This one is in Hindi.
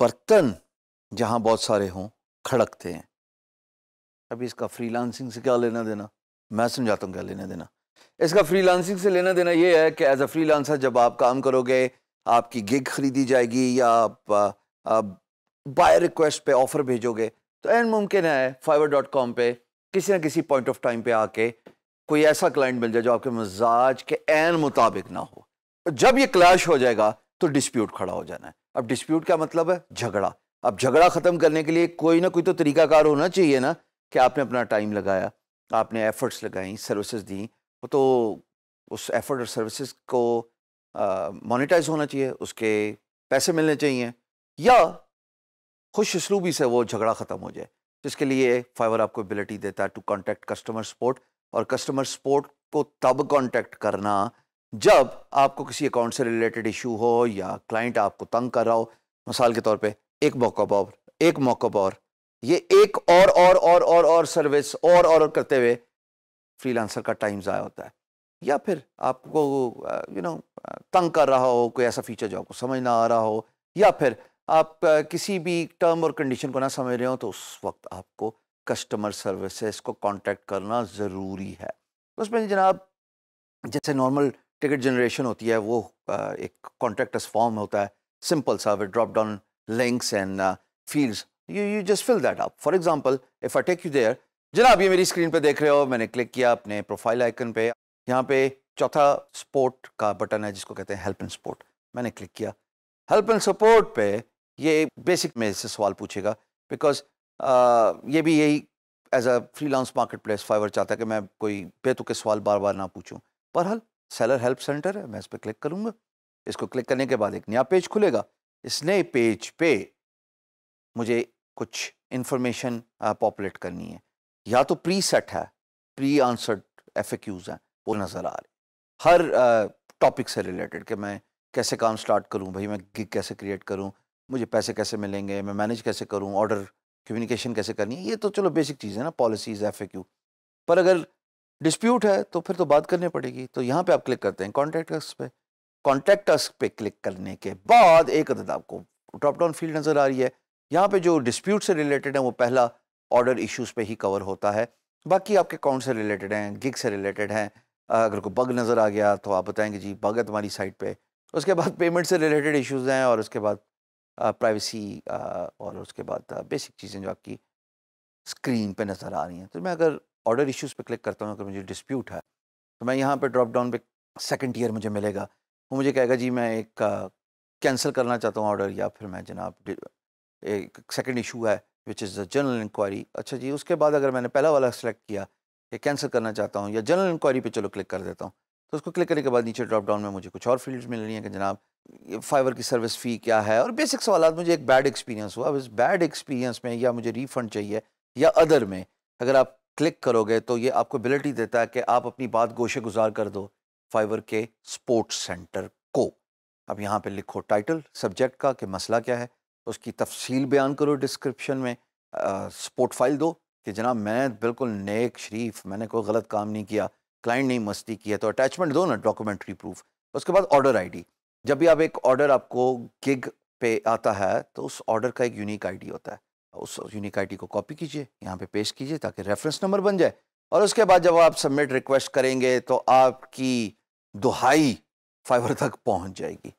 बर्तन जहां बहुत सारे हों खड़कते हैं अभी इसका फ्रीलांसिंग से क्या लेना देना मैं समझाता हूँ क्या लेना देना इसका फ्रीलांसिंग से लेना देना यह है कि एज अ फ्रीलांसर जब आप काम करोगे आपकी गिग खरीदी जाएगी या आप, बाय रिक्वेस्ट पे ऑफ़र भेजोगे तो एन मुमकिन है फाइवर डॉट कॉम पर किसी ना किसी पॉइंट ऑफ टाइम पे आके कोई ऐसा क्लाइंट मिल जाए जो आपके मिजाज के एन मुताबिक ना हो जब ये क्लैश हो जाएगा तो डिस्प्यूट खड़ा हो जाना है अब डिस्प्यूट का मतलब है झगड़ा अब झगड़ा ख़त्म करने के लिए कोई ना कोई तो तरीकाकार होना चाहिए ना कि आपने अपना टाइम लगाया आपने एफ़र्ट्स लगाई सर्विसेज दी वो तो उस एफ़र्ट और सर्विसेज को मोनिटाइज होना चाहिए उसके पैसे मिलने चाहिए या खुश इसलूबी से वो झगड़ा ख़त्म हो जाए जिसके लिए फाइवर आपको एबिलिटी देता है टू कॉन्टैक्ट कस्टमर सपोर्ट और कस्टमर सपोर्ट को तब कॉन्टैक्ट करना जब आपको किसी अकाउंट से रिलेटेड इशू हो या क्लाइंट आपको तंग कर रहा हो मिसाल के तौर पे एक मौका और एक मौका और ये एक और और और और और सर्विस और और करते हुए फ्रीलांसर का टाइम ज़ाया होता है या फिर आपको यू नो तंग कर रहा हो कोई ऐसा फीचर जो आपको समझ ना आ रहा हो या फिर आप किसी भी टर्म और कंडीशन को ना समझ रहे हो तो उस वक्त आपको कस्टमर सर्विसेज को कांटेक्ट करना ज़रूरी है तो उसमें जनाब जैसे नॉर्मल टिकट जनरेशन होती है वो एक कॉन्ट्रैक्टस फॉर्म होता है सिंपल सा with drop down links and fields you you just fill that up for example if I take you there जनाब ये मेरी स्क्रीन पे देख रहे हो मैंने क्लिक किया अपने प्रोफाइल आइकन पे यहाँ पे चौथा स्पोर्ट का बटन है जिसको कहते हैं हेल्प एंड सपोर्ट मैंने क्लिक किया हेल्प एंड सपोर्ट पे ये बेसिक में से सवाल पूछेगा बिकॉज uh, ये भी यही as a freelance marketplace Fiverr चाहता है कि मैं कोई बेतुके सवाल बार बार ना पूछूँ हल सेलर हेल्प सेंटर है मैं इस पर क्लिक करूँगा इसको क्लिक करने के बाद एक नया पेज खुलेगा इस नए पेज पे मुझे कुछ इन्फॉर्मेशन पॉपुलेट करनी है या तो प्री सेट है प्री आंसर्ड एफ हैं वो नज़र आ रहे हर टॉपिक से रिलेटेड कि मैं कैसे काम स्टार्ट करूं भाई मैं गिग कैसे क्रिएट करूं मुझे पैसे कैसे मिलेंगे मैं मैनेज कैसे करूं ऑर्डर कम्युनिकेशन कैसे करनी है ये तो चलो बेसिक चीज़ है ना पॉलिसीज़ एफ पर अगर डिस्प्यूट है तो फिर तो बात करनी पड़ेगी तो यहाँ पे आप क्लिक करते हैं कॉन्टैक्ट अस पे कॉन्टैक्ट अस पे क्लिक करने के बाद एक अदद आपको ड्रॉप डाउन फील्ड नज़र आ रही है यहाँ पे जो डिस्प्यूट से रिलेटेड है वो पहला ऑर्डर इश्यूज पे ही कवर होता है बाकी आपके अकाउंट से रिलेटेड हैं गिग से रिलेटेड हैं अगर कोई बग नज़र आ गया तो आप बताएंगे जी बग है तुम्हारी साइट पर उसके बाद पेमेंट से रिलेटेड इशूज़ हैं और उसके बाद प्राइवेसी और उसके बाद बेसिक चीज़ें जो आपकी स्क्रीन पे नज़र आ रही हैं तो मैं अगर ऑर्डर इश्यूज़ पे क्लिक करता हूँ अगर मुझे डिस्प्यूट है तो मैं यहाँ पे ड्रॉप डाउन पे सेकंड ईयर मुझे मिलेगा वो मुझे कहेगा जी मैं एक कैंसिल करना चाहता हूँ ऑर्डर या फिर मैं जनाब एक सेकेंड इशू है which is the general inquiry अच्छा जी उसके बाद अगर मैंने पहला वाला सेलेक्ट किया कि कैंसिल करना चाहता हूँ या जनरल इंक्वायरी पर चलो क्लिक कर देता हूँ तो उसको क्लिक करने के बाद नीचे ड्रॉप डाउन में मुझे कुछ और फील्ड मिल रही हैं कि जनाब फाइवर की सर्विस फ़ी क्या है और बेसिक सवाल मुझे एक बैड एक्सपीरियंस हुआ अब इस बैड एक्सपीरियंस में या मुझे रिफ़ंड चाहिए या अदर में अगर आप क्लिक करोगे तो ये आपको एबिलिटी देता है कि आप अपनी बात गोशे गुजार कर दो फाइवर के स्पोर्ट्स सेंटर को अब यहाँ पे लिखो टाइटल सब्जेक्ट का कि मसला क्या है उसकी तफसील बयान करो डिस्क्रिप्शन में स्पोर्ट फाइल दो कि जनाब मैं बिल्कुल नेक शरीफ मैंने कोई गलत काम नहीं किया क्लाइंट नहीं मस्ती की है तो अटैचमेंट दो ना डॉक्यूमेंट्री प्रूफ उसके बाद ऑर्डर आई जब भी आप एक ऑर्डर आपको गिग पे आता है तो उस ऑर्डर का एक यूनिक आई होता है उस यूनिक आई को कॉपी कीजिए यहाँ पे पेश कीजिए ताकि रेफरेंस नंबर बन जाए और उसके बाद जब आप सबमिट रिक्वेस्ट करेंगे तो आपकी दुहाई फाइवर तक पहुँच जाएगी